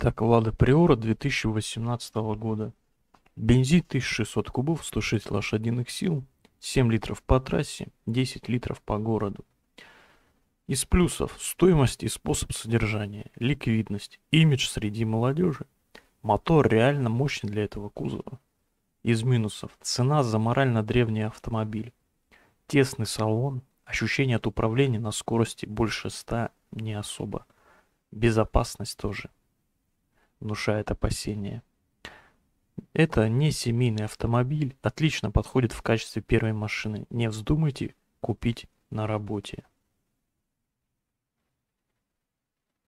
Так, Лада Приора 2018 года. Бензин 1600 кубов, 106 лошадиных сил, 7 литров по трассе, 10 литров по городу. Из плюсов – стоимость и способ содержания, ликвидность, имидж среди молодежи. Мотор реально мощный для этого кузова. Из минусов – цена за морально древний автомобиль. Тесный салон, ощущение от управления на скорости больше 100 не особо. Безопасность тоже – внушает опасения. Это не семейный автомобиль, отлично подходит в качестве первой машины. Не вздумайте купить на работе.